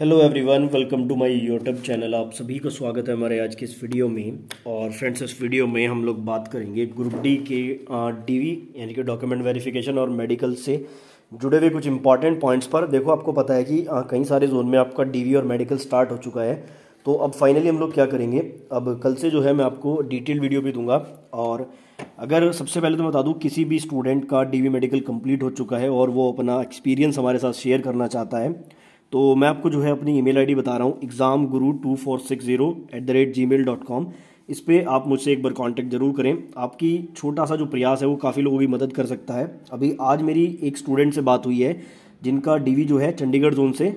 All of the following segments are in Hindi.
hello everyone welcome to my YouTube channel आप सभी को स्वागत है हमारे आज के इस वीडियो में और फ्रेंड्स इस वीडियो में हम लोग बात करेंगे ग्रुप डी के डीवी यानी कि डॉक्यूमेंट वेरिफिकेशन और मेडिकल से जुड़े हुए कुछ इंपॉर्टेंट पॉइंट्स पर देखो आपको पता है कि कई सारे जोन में आपका डी और मेडिकल स्टार्ट हो चुका है तो अब फाइनली हम लोग क्या करेंगे अब कल से जो है मैं आपको डिटेल वीडियो भी दूंगा और अगर सबसे पहले तो बता दूँ किसी भी स्टूडेंट का डी मेडिकल कम्प्लीट हो चुका है और वो अपना एक्सपीरियंस हमारे साथ शेयर करना चाहता है तो मैं आपको जो है अपनी ईमेल आईडी बता रहा हूँ exam Guru two four six zero at the rate G mail dot com इस पर आप मुझसे एक बार कांटेक्ट जरूर करें आपकी छोटा सा जो प्रयास है वो काफ़ी लोगों की मदद कर सकता है अभी आज मेरी एक स्टूडेंट से बात हुई है जिनका डीवी जो है चंडीगढ़ जोन से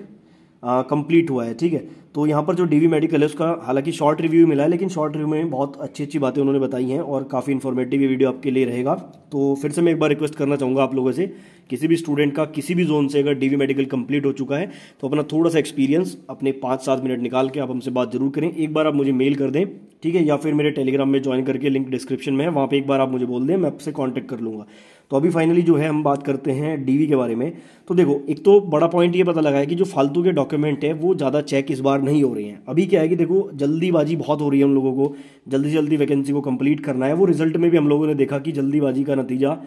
कंप्लीट हुआ है ठीक है तो यहाँ पर जो डीवी मेडिकल है उसका हालांकि शॉर्ट रिव्यू मिला है लेकिन शॉर्ट रिव्यू में बहुत अच्छी अच्छी बातें उन्होंने बताई हैं और काफ़ी इन्फॉर्मेटिव ये वीडियो आपके लिए रहेगा तो फिर से मैं एक बार रिक्वेस्ट करना चाहूँगा आप लोगों से किसी भी स्टूडेंट का किसी भी जोन से अगर डीवी मेडिकल कंप्लीट हो चुका है तो अपना थोड़ा सा एक्सपीरियंस अपने पाँच सात मिनट निकाल के आप हमसे बात जरूर करें एक बार आप मुझे मेल कर दें ठीक है या फिर मेरे टेलीग्राम में ज्वाइन करके लिंक डिस्क्रिप्शन में है वहाँ पर एक बार आप मुझे बोल दें मैं आपसे कॉन्टैक्ट कर लूँगा तो अभी फाइनली जो है हम बात करते हैं डीवी के बारे में तो देखो एक तो बड़ा पॉइंट ये पता लगा है कि जो फालतू के डॉक्यूमेंट है वो ज़्यादा चेक इस बार नहीं हो रहे हैं अभी क्या है कि देखो जल्दीबाजी बहुत हो रही है हम लोगों को जल्दी से जल्दी वैकेंसी को कंप्लीट करना है वो रिजल्ट में भी हम लोगों ने देखा कि जल्दीबाजी का नतीजा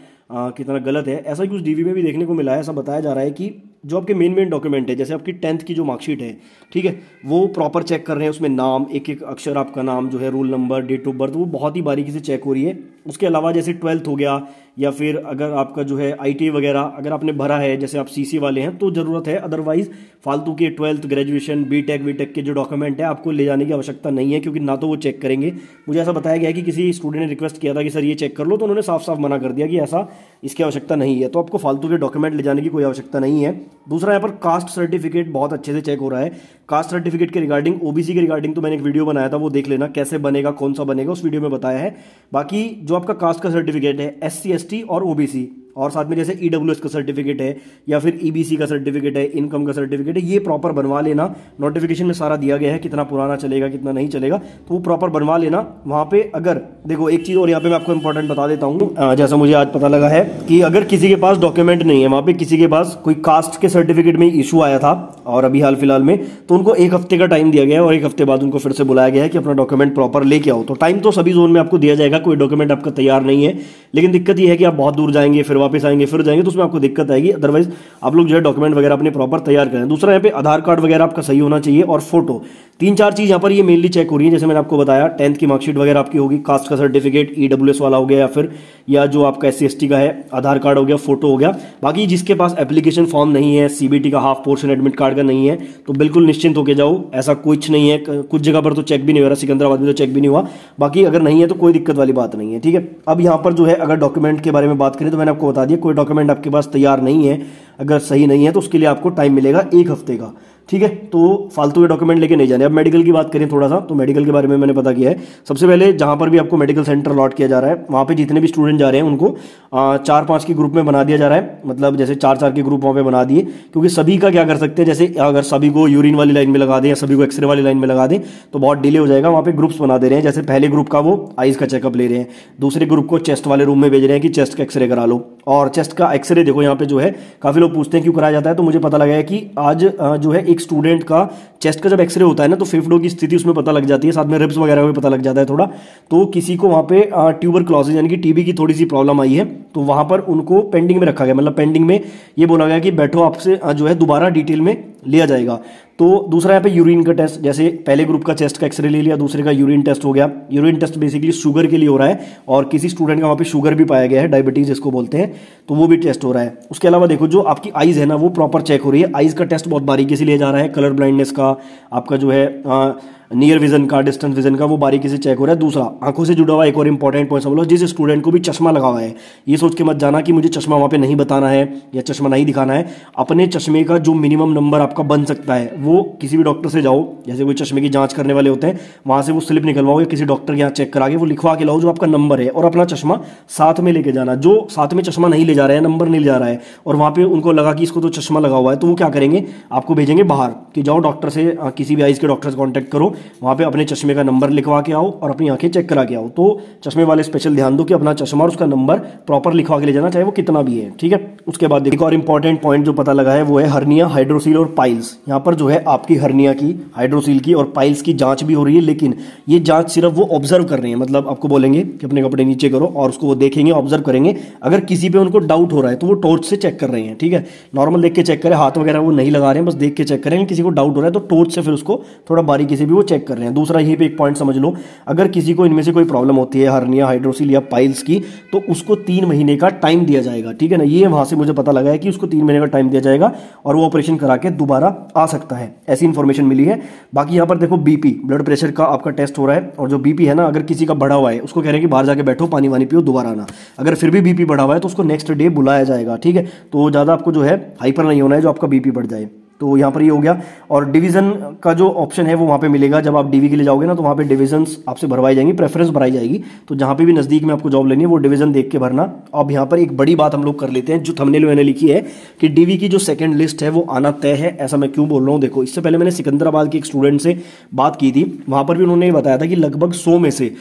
कितना गलत है ऐसा कुछ डीवी में भी देखने को मिला है ऐसा बताया जा रहा है कि जो आपके मेन मेन डॉक्यूमेंट है जैसे आपकी टेंथ की जो मार्कशीट है ठीक है वो प्रॉपर चेक कर रहे हैं उसमें नाम एक एक अक्षर आपका नाम जो है roll number date of birth वो बहुत ही बारीकी से चेक हो रही है उसके अलावा जैसे ट्वेल्थ हो गया या फिर अगर आपका जो है आई वगैरह अगर आपने भरा है जैसे आप सी वाले हैं तो ज़रूरत है अदरवाइज फालतू के twelfth graduation B tech V tech के जो डॉक्यूमेंट है आपको ले जाने की आवश्यकता नहीं है क्योंकि ना तो वो चेक करेंगे मुझे ऐसा बताया गया है कि किसी स्टूडेंट ने रिक्वेस्ट किया था कि सर ये चेक कर लो तो उन्होंने साफ साफ मना कर दिया कि ऐसा इसकी आवश्यकता नहीं है तो आपको फालतू के डॉक्यूमेंट ले जाने की कोई आवश्यकता नहीं है दूसरा यहाँ पर कास्ट सर्टिफिकेट बहुत अच्छे से चेक हो रहा है कास्ट सर्टिफिकेट के रिगार्डिंग ओबीसी के रिगार्डिंग तो मैंने एक वीडियो बनाया था वो देख लेना कैसे बनेगा कौन सा बनेगा उस वीडियो में बताया है बाकी जो आपका कास्ट का सर्टिफिकेट है एस सी और ओबीसी और साथ में जैसे ईडब्ल्यूएस e का सर्टिफिकेट है या फिर ई e का सर्टिफिकेट है इनकम का सर्टिफिकेट है ये प्रॉपर बनवा लेना नोटिफिकेशन में सारा दिया गया है कितना पुराना चलेगा कितना नहीं चलेगा तो वो प्रॉपर बनवा लेना वहां पे अगर देखो एक चीज़ और यहाँ पे मैं आपको इंपॉर्टेंट बता देता हूँ जैसा मुझे आज पता लगा है कि अगर किसी के पास डॉक्यूमेंट नहीं है वहां पर किसी के पास कोई कास्ट के सर्टिफिकेट में इशू आया था और अभी हाल फिलहाल में तो उनको एक हफ्ते का टाइम दिया गया है और एक हफ्ते बाद उनको फिर से बुलाया गया है कि अपना डॉक्यूमेंट प्रॉपर लेके आओ तो टाइम तो सभी जोन में आपको दिया जाएगा कोई डॉक्यूमेंट आपका तैयार नहीं है लेकिन दिक्कत यह है कि आप बहुत दूर जाएंगे फिर वापस आएंगे फिर जाएंगे तो उसमें आपको दिक्कत आएगी अदरवाइज आप लोग जो है डॉक्यूमेंट वगैरह अपने प्रॉपर तैयार करें दूसरा यहाँ पे आधार कार्ड वगैरह आपका सही होना चाहिए और फोटो तीन चार चीज़ यहाँ पर ये मेनली चेक हो रही है जैसे मैंने आपको बताया टेंथ की मार्कशीट वगैरह आपकी होगी कास्ट का सर्टिफिकेट ई e वाला हो गया या फिर या जो आपका एस सी का है आधार कार्ड हो गया फोटो हो गया बाकी जिसके पास एप्लीकेशन फॉर्म नहीं है सीबीटी का हाफ पोर्शन एडमिट कार्ड का नहीं है तो बिल्कुल निश्चिंत होकर जाओ ऐसा कुछ नहीं है कुछ जगह पर तो चेक भी नहीं हो रहा सिकंदराबाद में तो चेक भी नहीं हुआ बाकी अगर नहीं है तो कोई दिक्कत वाली बात नहीं है ठीक है अब यहाँ पर जो है अगर डॉक्यूमेंट के बारे में बात करें तो मैंने आपको बता दिया कोई डॉक्यूमेंट आपके पास तैयार नहीं है अगर सही नहीं है तो उसके लिए आपको टाइम मिलेगा एक हफ्ते का ठीक है तो फालतू के डॉक्यूमेंट लेके नहीं जाने अब मेडिकल की बात करें थोड़ा सा तो मेडिकल के बारे में मैंने पता किया है सबसे पहले जहां पर भी आपको मेडिकल सेंटर अलॉट किया जा रहा है वहाँ पे जितने भी स्टूडेंट जा रहे हैं उनको आ, चार पाँच के ग्रुप में बना दिया जा रहा है मतलब जैसे चार चार के ग्रुप वहाँ पर बना दिए क्योंकि सभी का क्या कर सकते हैं जैसे अगर सभी को यूरिन वाली लाइन में लगा दें या सभी को एक्सरे वाली लाइन में लगा दें तो बहुत डिले हो जाएगा वहाँ पर ग्रुप्स बना दे रहे हैं जैसे पहले ग्रुप का वो आइज़ का चेकअप ले रहे हैं दूसरे ग्रुप को चेस्ट वाले रूम में भेज रहे हैं कि चेस्ट का एक्सरे करा लो और चेस्ट का एक्सरे देखो यहाँ पे जो है काफ़ी लोग पूछते हैं क्यों कराया जाता है तो मुझे पता लगा है कि आज जो है एक स्टूडेंट का चेस्ट का जब एक्सरे होता है ना तो फेफड़ों की स्थिति उसमें पता लग जाती है साथ में रिब्स वगैरह भी पता लग जाता है थोड़ा तो किसी को वहाँ पे ट्यूबर क्लॉजिज यानी कि टीबी की थोड़ी सी प्रॉब्लम आई है तो वहाँ पर उनको पेंडिंग में रखा गया मतलब पेंडिंग में ये बोला गया कि बैठो आपसे जो है दोबारा डिटेल में लिया जाएगा तो दूसरा यहाँ पे यूरिन का टेस्ट जैसे पहले ग्रुप का चेस्ट का एक्सरे ले लिया दूसरे का यूरिन टेस्ट हो गया यूरिन टेस्ट बेसिकली शुगर के लिए हो रहा है और किसी स्टूडेंट का वहाँ पे शुगर भी पाया गया है डायबिटीज जिसको बोलते हैं तो वो भी टेस्ट हो रहा है उसके अलावा देखो जो आपकी आइज़ है ना वो प्रॉपर चेक हो रही है आइज़ का टेस्ट बहुत बारीकी से लिया जा रहा है कलर ब्लाइंडनेस का आपका जो है हाँ, नियर विजन का डिस्टेंस विजन का वो बारीकी से चेक हो रहा है दूसरा आंखों से जुड़ा हुआ एक और इंपॉर्टेंट पॉइंट समझ लो जिस स्टूडेंट को भी चश्मा लगा हुआ है ये सोच के मत जाना कि मुझे चश्मा वहाँ पे नहीं बताना है या चश्मा नहीं दिखाना है अपने चश्मे का जो मिनिमम नंबर आपका बन सकता है वो किसी भी डॉक्टर से जाओ जैसे कोई चश्मे की जाँच करने वाले होते हैं वहाँ से वो स्लिप निकलवाओ या किसी डॉक्टर के यहाँ चेक करा के वो लिखवा के लाओ जो आपका नंबर है और अपना चश्मा साथ में लेके जाना जो साथ में चश्मा नहीं ले जा रहा है नंबर नहीं ले जा रहा है और वहाँ पर उनको लगा कि इसको तो चश्मा लगा हुआ है तो वो क्या करेंगे आपको भेजेंगे बाहर कि जाओ डॉक्टर से किसी भी आइज़ के डॉक्टर से कॉन्टैक्ट करो वहाँ पे अपने चश्मे का नंबर लिखवा के आओ और अपनी आंखें चेक करा के आओ तो चश्मे वाले स्पेशल ध्यान दो कि अपना चश्मा और उसका नंबर प्रॉपर लिखवा के ले जाना चाहे वो कितना भी है ठीक है उसके बाद एक और इंपॉर्टेंट पॉइंट जो पता लगा है वो है हर्निया हाइड्रोसील और पाइल्स यहाँ पर जो है आपकी हर्निया की हाइड्रोसील की और पाइल्स की जाँच भी हो रही है लेकिन ये जाँच सिर्फ वो ऑब्जर्व कर रहे हैं मतलब आपको बोलेंगे कि अपने कपड़े नीचे करो और उसको वो देखेंगे ऑब्जर्व करेंगे अगर किसी पर उनको डाउट हो रहा है तो वो टॉर्च से चेक कर रहे हैं ठीक है नॉर्मल देख के चेक करें हाथ वगैरह वो नहीं लगा रहे हैं बस देख के चेक करें किसी को डाउट हो रहा है तो टॉर्च से फिर उसको थोड़ा बारीकी से भी वो चेक कर रहे हैं दूसरा यहीं पे एक पॉइंट समझ लो अगर किसी को इनमें से कोई प्रॉब्लम होती है हर्निया हाइड्रोसिल या पाइल्स की तो उसको तीन महीने का टाइम दिया जाएगा ठीक है ना ये वहां से मुझे पता लगा है कि उसको तीन महीने का टाइम दिया जाएगा और वो ऑपरेशन करा के दोबारा आ सकता है ऐसी इन्फॉर्मेशन मिली है बाकी यहाँ पर देखो बीपी ब्लड प्रेशर का आपका टेस्ट हो रहा है और जो बीपी है ना अगर किसी का बढ़ा हुआ है उसको कह रहे हैं कि बाहर जाके बैठो पानी वानी पियो दोबारा आना अगर फिर भी बीपी बढ़ा हुआ है तो उसको नेक्स्ट डे बुलाया जाएगा ठीक है तो ज़्यादा आपको जो है हाइपर नहीं होना है जो आपका बीपी बढ़ जाए तो यहाँ पर ये यह हो गया और डिवीज़न का जो ऑप्शन है वो वहाँ पे मिलेगा जब आप डीवी के लिए जाओगे ना तो वहाँ पे डिवीजन्स आपसे भरवाई जाएंगी प्रेफरेंस भराई जाएगी तो जहाँ पे भी नज़दीक में आपको जॉब लेनी है वो डिवीज़न देख के भरना अब यहाँ पर एक बड़ी बात हम लोग कर लेते हैं जो थमनेल मैंने लिखी है कि डीवी की जो सेकेंड लिस्ट है वो आना तय है ऐसा मैं क्यों बोल रहा हूँ देखो इससे पहले मैंने सिकंदराबाद के एक स्टूडेंट से बात की थी वहाँ पर भी उन्होंने बताया था कि लगभग सौ में से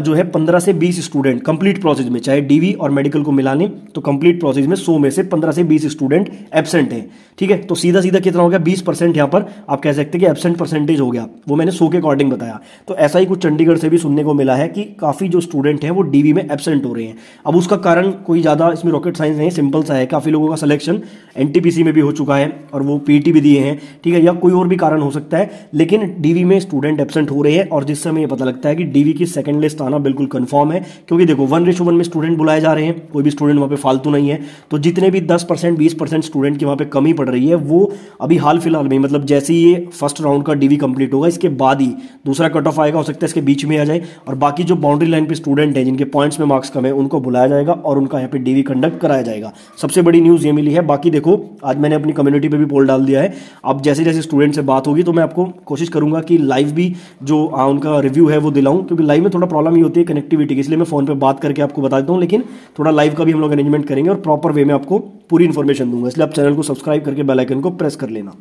जो है पंद्रह से बीस स्टूडेंट कंप्लीट प्रोसेस में चाहे डीवी और मेडिकल को मिला लें तो कंप्लीट प्रोसेस में सौ में से पंद्रह से बीस स्टूडेंट एबसेंट हैं ठीक है तो सीधा सीधा कितना हो गया बीस परसेंट यहाँ पर आप कह सकते हैं कि एबसेंट परसेंटेज हो गया वो मैंने सो के अकॉर्डिंग बताया तो ऐसा ही कुछ चंडीगढ़ से भी सुनने को मिला है कि काफ़ी जो स्टूडेंट है वो डीवी में एबसेंट हो रहे हैं अब उसका कारण कोई ज़्यादा इसमें रॉकेट साइंस नहीं सिंपल सा है काफ़ी लोगों का सिलेक्शन एनटीपीसी में भी हो चुका है और वो पीटी e भी दिए हैं ठीक है या कोई और भी कारण हो सकता है लेकिन डीवी में स्टूडेंट एबसेंट हो रहे हैं और जिससे हमें यह पता लगता है कि डीवी की सेकेंड लिस्ट तो आना बिल्कुल कन्फर्म है क्योंकि देखो वन रेशो वन में स्टूडेंट बुलाए जा रहे हैं कोई भी स्टूडेंट वहाँ पे फालतू नहीं है तो जितने भी दस परसेंट बीस परसेंट स्टूडेंट की वहाँ पे कमी पड़ रही है वो अभी हाल फिलहाल में मतलब जैसे ही ये फर्स्ट राउंड का डीवी कंप्लीट होगा इसके बाद ही दूसरा कट ऑफ आएगा हो सकता है इसके बीच में आ जाए और बाकी जो बाउंड्री लाइन पे स्टूडेंट हैं जिनके पॉइंट्स में मार्क्स कम है उनको बुलाया जाएगा और उनका यहाँ पे डीवी कंडक्ट कराया जाएगा सबसे बड़ी न्यूज़ ये मिली है बाकी देखो आज मैंने अपनी कम्युनिटी पर भी पोल डाल दिया है अब जैसे जैसे स्टूडेंट से बात होगी तो मैं आपको कोशिश करूंगा कि लाइव भी जो हाँ, उनका रिव्यू है वो दिलाऊं क्योंकि लाइव में थोड़ा प्रॉब्लम प्रॉब्लम ही होती है कनेक्टिविटी की इसलिए मैं फोन पर बात करके आपको बता देता हूँ लेकिन थोड़ा लाइव का भी हम लोग अरेंजमेंट करेंगे और प्रॉपर वे में आपको पूरी इन्फॉर्मेशन दूंगा इसलिए आप चैनल को सब्सक्राइब करके बेलाइकन को प्रेस कर लेना